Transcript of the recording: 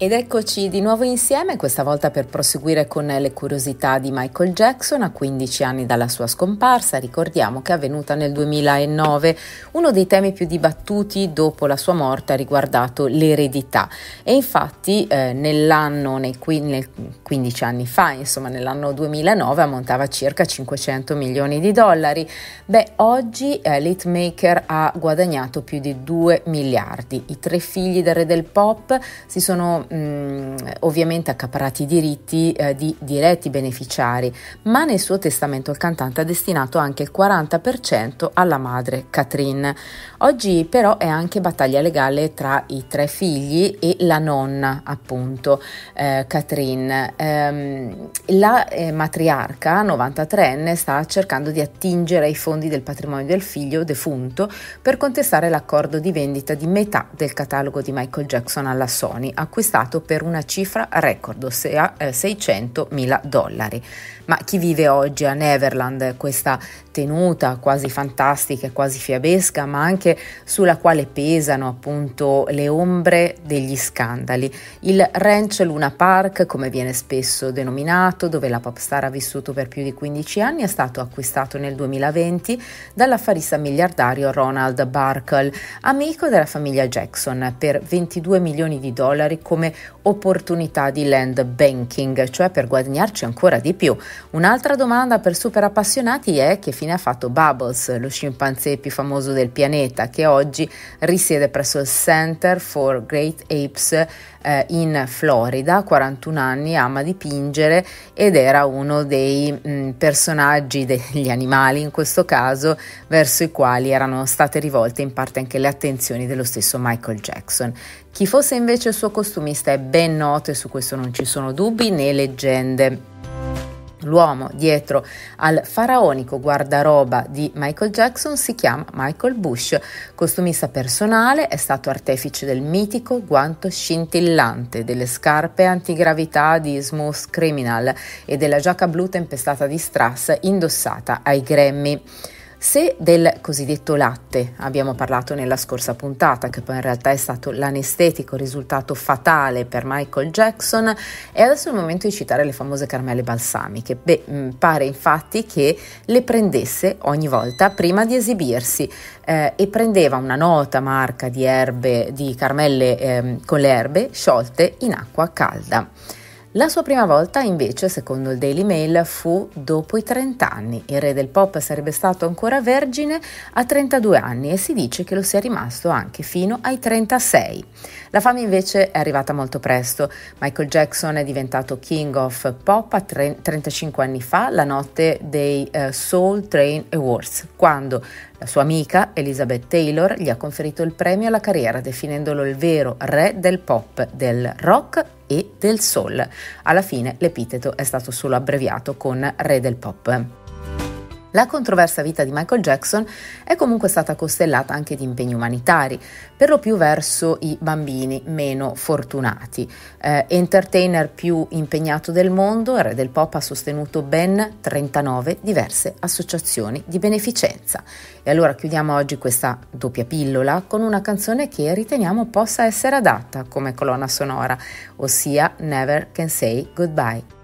Ed eccoci di nuovo insieme, questa volta per proseguire con le curiosità di Michael Jackson a 15 anni dalla sua scomparsa, ricordiamo che è avvenuta nel 2009. Uno dei temi più dibattuti dopo la sua morte ha riguardato l'eredità e infatti eh, nell'anno, nei, nel 15 anni fa, insomma nell'anno 2009 ammontava circa 500 milioni di dollari. Beh, oggi eh, Litmaker ha guadagnato più di 2 miliardi. I tre figli del re del pop si sono mh, mm, ovviamente accaparrati i diritti eh, di diretti beneficiari, ma nel suo testamento il cantante ha destinato anche il 40% alla madre Catherine. Oggi però è anche battaglia legale tra i tre figli e la nonna, appunto, eh, Catherine. Ehm, la eh, matriarca, 93enne, sta cercando di attingere ai fondi del patrimonio del figlio defunto per contestare l'accordo di vendita di metà del catalogo di Michael Jackson alla Sony, acquistato mercato per una cifra record, ossia 600 mila dollari. Ma chi vive oggi a Neverland, questa tenuta quasi fantastica, e quasi fiabesca, ma anche sulla quale pesano appunto le ombre degli scandali? Il Ranch Luna Park, come viene spesso denominato, dove la popstar ha vissuto per più di 15 anni, è stato acquistato nel 2020 dall'affarista miliardario Ronald Barkle, amico della famiglia Jackson, per 22 milioni di dollari come come opportunità di land banking, cioè per guadagnarci ancora di più. Un'altra domanda per super appassionati è che fine ha fatto Bubbles, lo scimpanzé più famoso del pianeta, che oggi risiede presso il Center for Great Apes eh, in Florida, 41 anni, ama dipingere ed era uno dei mh, mm, personaggi degli animali in questo caso verso i quali erano state rivolte in parte anche le attenzioni dello stesso Michael Jackson. Chi fosse invece il suo costumista protagonista è ben noto e su questo non ci sono dubbi né leggende. L'uomo dietro al faraonico guardaroba di Michael Jackson si chiama Michael Bush, costumista personale, è stato artefice del mitico guanto scintillante, delle scarpe antigravità di Smooth Criminal e della giacca blu tempestata di strass indossata ai Grammy. Se del cosiddetto latte abbiamo parlato nella scorsa puntata, che poi in realtà è stato l'anestetico risultato fatale per Michael Jackson, è adesso il momento di citare le famose caramelle balsamiche. Beh, mm, pare infatti che le prendesse ogni volta prima di esibirsi eh, e prendeva una nota marca di erbe, di caramelle eh, con le erbe sciolte in acqua calda. La sua prima volta, invece, secondo il Daily Mail, fu dopo i 30 anni. Il re del pop sarebbe stato ancora vergine a 32 anni e si dice che lo sia rimasto anche fino ai 36. La fama invece è arrivata molto presto. Michael Jackson è diventato King of Pop a tre- 35 anni fa, la notte dei uh, Soul Train Awards, quando la sua amica Elizabeth Taylor gli ha conferito il premio alla carriera, definendolo il vero re del pop, del rock e del soul. Alla fine l'epiteto è stato solo abbreviato con re del pop. La controversa vita di Michael Jackson è comunque stata costellata anche di impegni umanitari, per lo più verso i bambini meno fortunati. Eh, entertainer più impegnato del mondo, il re del pop ha sostenuto ben 39 diverse associazioni di beneficenza. E allora chiudiamo oggi questa doppia pillola con una canzone che riteniamo possa essere adatta come colonna sonora, ossia Never Can Say Goodbye.